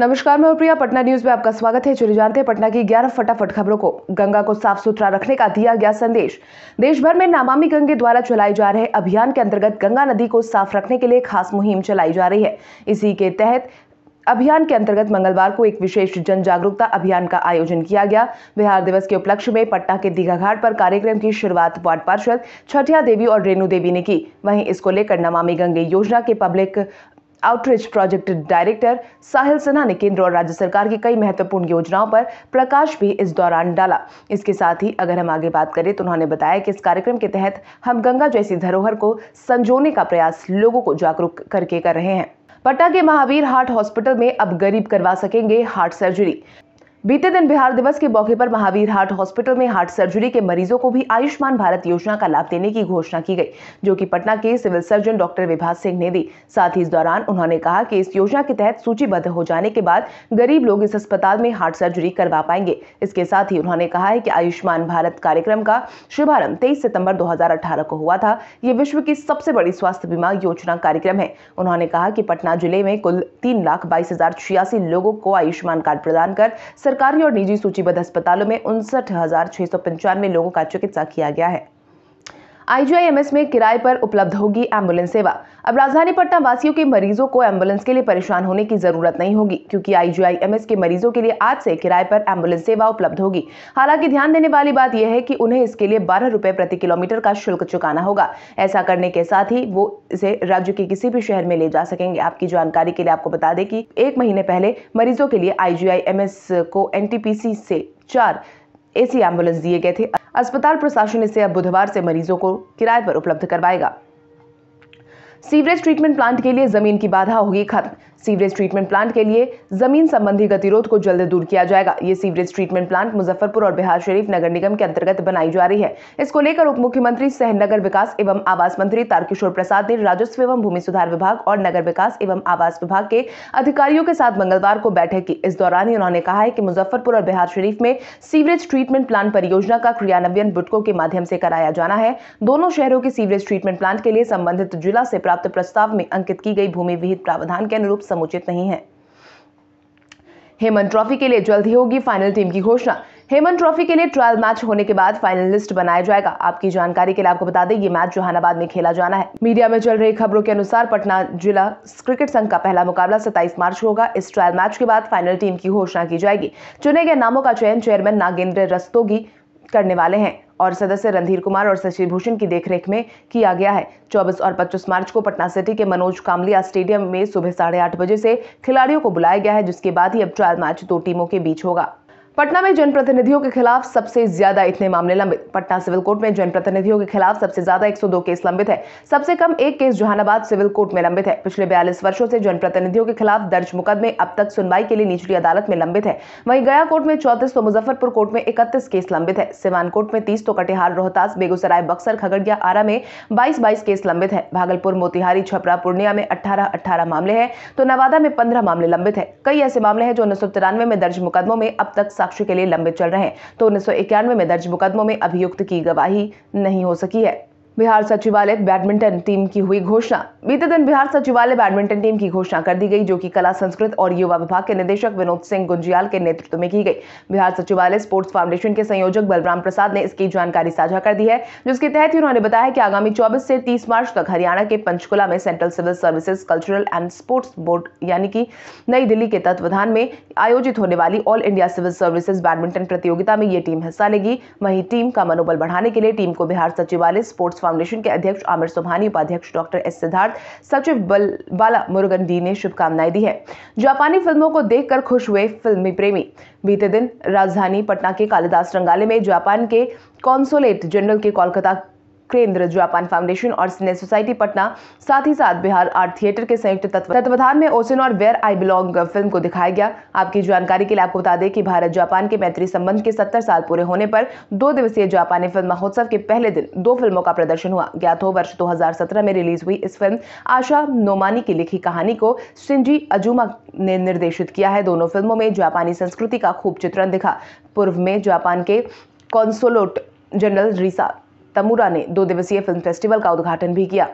नमस्कार मैं प्रिया पटना न्यूज में आपका स्वागत है चलिए जानते हैं पटना की 11 फटाफट खबरों को गंगा को साफ सुथरा रखने का दिया गया संदेश देश भर में नामामी गंगे द्वारा चलाए जा रहे अभियान के अंतर्गत गंगा नदी को साफ रखने के लिए खास मुहिम चलाई जा रही है इसी के तहत अभियान के अंतर्गत मंगलवार को एक विशेष जन जागरूकता अभियान का आयोजन किया गया बिहार दिवस के उपलक्ष्य में पटना के दीघा घाट पर कार्यक्रम की शुरुआत वार्ड पार्षद छठिया देवी और रेणु देवी ने की वहीं इसको लेकर नमामि गंगे योजना के public outreach project director Sahil Sinha ने केंद्र और राज्य सरकार की कई महत्वपूर्ण योजनाओं पर प्रकाश भी इस दौरान डाला इसके साथ ही अगर हम आगे बात करें तो उन्होंने बताया कि इस कार्यक्रम के तहत हम गंगा जैसी धरोहर को संजोने का प्रयास लोगों को जागरूक करके कर रहे हैं पटना के महावीर हार्ट हॉस्पिटल में अब गरीब करवा सकेंगे हार्ट सर्जरी बीते दिन बिहार दिवस के मौके पर महावीर हार्ट हॉस्पिटल में हार्ट सर्जरी के मरीजों को भी आयुष्मान भारत योजना का लाभ देने की घोषणा की गई जो कि पटना के सिविल सर्जन डॉक्टर विभाग सिंह ने दी साथ ही इस दौरान उन्होंने कहा कि इस योजना के तहत सूचीबद्ध हो जाने के बाद गरीब लोग इस अस्पताल में हार्ट सर्जरी करवा पाएंगे इसके साथ ही उन्होंने कहा है कि आयुष्मान भारत कार्यक्रम का शुभारंभ तेईस सितम्बर दो को हुआ था ये विश्व की सबसे बड़ी स्वास्थ्य बीमा योजना कार्यक्रम है उन्होंने कहा कि पटना जिले में कुल तीन लाख बाईस हजार छियासी लोगों को आयुष्मान कार्ड प्रदान कर सरकारी और निजी सूचीबद्ध अस्पतालों में उनसठ लोगों का चिकित्सा किया गया है आईजीआईएमएस में किराए पर उपलब्ध होगी एम्बुलेंस सेवा अब राजधानी पटना वासियों के मरीजों को एम्बुलेंस के लिए परेशान होने की जरूरत नहीं होगी क्योंकि आईजीआईएमएस के मरीजों के लिए आज से किराए पर एम्बुलेंस सेवा उपलब्ध होगी हालांकि ध्यान देने वाली बात यह है कि उन्हें इसके लिए बारह रुपए प्रति किलोमीटर का शुल्क चुकाना होगा ऐसा करने के साथ ही वो इसे राज्य के किसी भी शहर में ले जा सकेंगे आपकी जानकारी के लिए आपको बता दें कि एक महीने पहले मरीजों के लिए आईजीआईएमएस को एनटीपीसी से चार एसी एम्बुलेंस दिए गए थे अस्पताल प्रशासन इसे अब बुधवार से मरीजों को किराए पर उपलब्ध करवाएगा सीवरेज ट्रीटमेंट प्लांट के लिए जमीन की बाधा होगी खत्म सीवरेज ट्रीटमेंट प्लांट के लिए जमीन संबंधी गतिरोध को जल्द दूर किया जाएगा ये सीवरेज ट्रीटमेंट प्लांट मुजफ्फरपुर और बिहार शरीफ नगर निगम के अंतर्गत बनाई जा रही है इसको लेकर उप मुख्यमंत्री सह नगर विकास एवं आवास मंत्री तारकिशोर प्रसाद ने राजस्व एवं भूमि सुधार विभाग और नगर विकास एवं आवास विभाग के अधिकारियों के साथ मंगलवार को बैठक की इस दौरान ही उन्होंने कहा है कि मुजफ्फरपुर और बिहार शरीफ में सीवरेज ट्रीटमेंट प्लांट परियोजना का क्रियान्वयन बुटको के माध्यम से कराया जाना है दोनों शहरों के सीवरेज ट्रीटमेंट प्लांट के लिए संबंधित जिला से प्राप्त प्रस्ताव में अंकित की गई भूमि विहित प्रावधान के अनुरूप समुचित नहीं है हेमंत ट्रॉफी के लिए जल्द ही होगी फाइनल टीम की घोषणा हेमंत ट्रॉफी के लिए ट्रायल मैच होने के बाद फाइनल लिस्ट बनाया जाएगा आपकी जानकारी के लिए आपको बता दें ये मैच जहानाबाद में खेला जाना है मीडिया में चल रही खबरों के अनुसार पटना जिला क्रिकेट संघ का पहला मुकाबला 27 मार्च होगा इस ट्रायल मैच के बाद फाइनल टीम की घोषणा की जाएगी चुने गए नामों का चयन चेयरमैन नागेंद्र रस्तोगी करने वाले हैं और सदस्य रणधीर कुमार और शशि भूषण की देखरेख में किया गया है चौबीस और पच्चीस मार्च को पटना सिटी के मनोज कामलिया स्टेडियम में सुबह साढ़े आठ बजे से खिलाड़ियों को बुलाया गया है जिसके बाद ही अब ट्रायल मैच दो टीमों के बीच होगा पटना में जनप्रतिनिधियों के खिलाफ सबसे ज्यादा इतने मामले लंबित पटना सिविल कोर्ट में जनप्रतिनिधियों के खिलाफ सबसे ज्यादा 102 केस लंबित है सबसे कम एक केस जहानाबाद सिविल कोर्ट में लंबित है पिछले बयालीस वर्षों से जनप्रतिनिधियों के खिलाफ दर्ज मुकदमे अब तक सुनवाई के लिए निचली अदालत में लंबित है वहीं गया कोर्ट में चौतीस तो मुजफ्फरपुर कोर्ट में इकतीस केस लंबित है सिवान कोर्ट में तीस तो कटिहार रोहतास बेगूसराय बक्सर खगड़िया आरा में बाईस बाईस केस लंबित है भागलपुर मोतिहारी छपरा पूर्णिया में अठारह अठारह मामले हैं तो नवादा में पंद्रह मामले लंबित है कई ऐसे मामले हैं जो उन्नीस में दर्ज मुकदमों में अब तक साक्ष्य के लिए लंबित चल रहे हैं तो उन्नीस में दर्ज मुकदमों में अभियुक्त की गवाही नहीं हो सकी है बिहार सचिवालय बैडमिंटन टीम की हुई घोषणा बीते दिन बिहार सचिवालय बैडमिंटन टीम की घोषणा कर दी गई जो कि कला संस्कृत और युवा विभाग के निदेशक विनोद सिंह गुंजियाल के नेतृत्व में की गई बिहार सचिवालय स्पोर्ट्स फाउंडेशन के संयोजक बलराम प्रसाद ने इसकी जानकारी साझा कर दी है जिसके तहत उन्होंने बताया कि आगामी चौबीस से तीस मार्च तक हरियाणा के पंचकुला में central civil services cultural and sports board यानी कि नई दिल्ली के तत्वाधान में आयोजित होने वाली all India civil services badminton प्रतियोगिता में ये टीम हिस्सा लेगी वहीं टीम का मनोबल बढ़ाने के लिए टीम को बिहार सचिवालय स्पोर्ट्स फाउंडेशन के अध्यक्ष आमिर सुबहानी उपाध्यक्ष डॉक्टर एस सिद्धार्थ सचिव बाला मुरुगन डी ने शुभकामनाएं दी है जापानी फिल्मों को देखकर खुश हुए फिल्मी प्रेमी बीते दिन राजधानी पटना के कालिदास रंगाले में जापान के कॉन्सोलेट जनरल के कोलकाता केंद्र जापान फाउंडेशन और सिने सोसाइटी पटना साथ ही साथ बिहार आर्ट थिएटर के संयुक्त तत्वाधान में ओसन और वेयर आई बिलोंग फिल्म को दिखाया गया आपकी जानकारी के लिए आपको बता दें कि भारत जापान के मैत्री संबंध के सत्तर साल पूरे होने पर दो दिवसीय जापानी फिल्म महोत्सव के पहले दिन दो फिल्मों का प्रदर्शन हुआ ज्ञात हो वर्ष दो में रिलीज हुई इस फिल्म आशा नोमानी की लिखी कहानी को सिंजी अजुमा ने निर्देशित किया है दोनों फिल्मों में जापानी संस्कृति का खूब चित्रण दिखा पूर्व में जापान के कॉन्सोलोट जनरल रिसा तमूरा ने दो दिवसीय फिल्म फेस्टिवल का उद्घाटन भी किया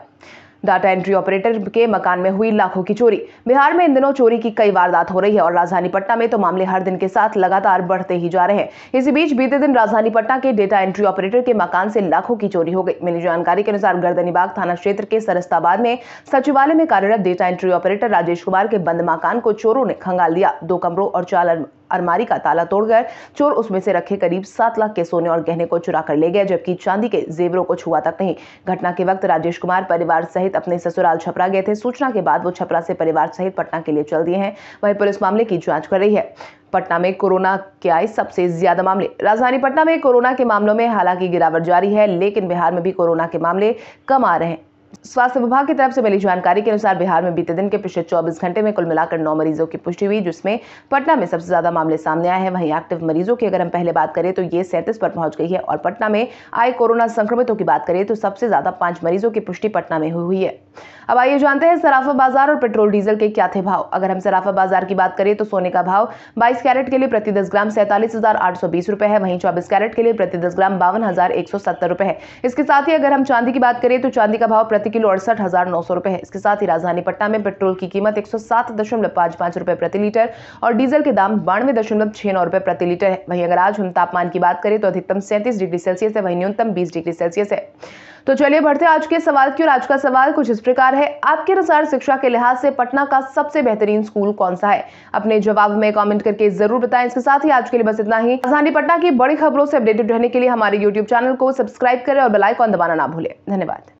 डाटा एंट्री ऑपरेटर के मकान में हुई लाखों की चोरी बिहार में इन दिनों चोरी की कई वारदात हो रही है और राजधानी पटना में तो मामले हर दिन के साथ लगातार बढ़ते ही जा रहे हैं इसी बीच बीते दिन राजधानी पटना के डेटा एंट्री ऑपरेटर के मकान से लाखों की चोरी हो गई मिली जानकारी के अनुसार गर्दनीबाग थाना क्षेत्र के सरस्ताबाद में सचिवालय में कार्यरत data entry operator Rajesh Kumar के बंद मकान को चोरों ने खंगाल दिया दो कमरों और चार अलमारी का ताला तोड़कर चोर उसमें से रखे करीब सात लाख के सोने और गहने को चुरा कर ले गए जबकि चांदी के जेवरों को छुआ तक नहीं घटना के वक्त राजेश कुमार परिवार सहित अपने ससुराल छपरा गए थे सूचना के बाद वो छपरा से परिवार सहित पटना के लिए चल दिए हैं वहीं पुलिस मामले की जाँच कर रही है पटना में कोरोना के आए सबसे ज्यादा मामले राजधानी पटना में कोरोना के मामलों में हालांकि गिरावट जारी है लेकिन बिहार में भी कोरोना के मामले कम आ रहे हैं स्वास्थ्य विभाग की तरफ से मिली जानकारी के अनुसार बिहार में बीते दिन के पिछले 24 घंटे में कुल मिलाकर नौ मरीजों की पुष्टि हुई जिसमें पटना में सबसे ज्यादा मामले सामने आए हैं वहीं एक्टिव मरीजों की अगर हम पहले बात करें तो ये सैंतीस पर पहुंच गई है और पटना में आए कोरोना संक्रमितों की बात करें तो सबसे ज्यादा पांच मरीजों की पुष्टि पटना में हुई है अब आइए जानते हैं सराफा बाजार और पेट्रोल डीजल के क्या थे भाव अगर हम सराफा बाजार की बात करें तो सोने का भाव बाईस कैरेट के लिए प्रति दस ग्राम सैंतालीस हजार आठ सौ बीस रुपए है वहीं चौबीस कैरेट के लिए प्रति दस ग्राम बावन हजार एक सौ सत्तर रुपए है इसके साथ ही अगर हम चांदी की बात करें तो चांदी का भाव प्रति प्रति किलो अड़सठ हजार नौ सौ रुपए है इसके साथ ही राजधानी पटना में पेट्रोल की कीमत एक सौ सात दशमलव पाँच पाँच रुपए प्रति लीटर और डीजल के दाम बानवे दशमलव छह नौ रुपए प्रति लीटर है वहीं अगर आज हम तापमान की बात करें तो अधिकतम सैंतीस डिग्री सेल्सियस है वहीं न्यूनतम बीस डिग्री सेल्सियस है तो चलिए बढ़ते आज के सवाल की और आज का सवाल कुछ इस प्रकार है आपके अनुसार शिक्षा के लिहाज से पटना का सबसे बेहतरीन स्कूल कौन सा है अपने जवाब में कमेंट करके जरूर बताएं इसके साथ ही आज के लिए बस इतना ही राजधानी पटना की बड़ी खबरों से अपडेटेड रहने के लिए हमारे यूट्यूब चैनल को सब्सक्राइब करें और बेलाइकॉन दबाना ना भूलें धन्यवाद